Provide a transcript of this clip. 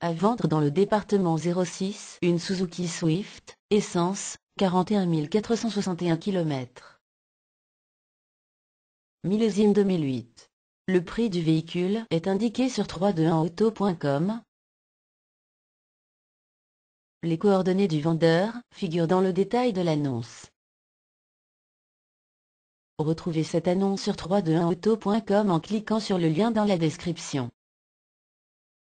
À vendre dans le département 06, une Suzuki Swift, essence, 41 461 km. Millésime 2008. Le prix du véhicule est indiqué sur 321auto.com. Les coordonnées du vendeur figurent dans le détail de l'annonce. Retrouvez cette annonce sur 321auto.com en cliquant sur le lien dans la description.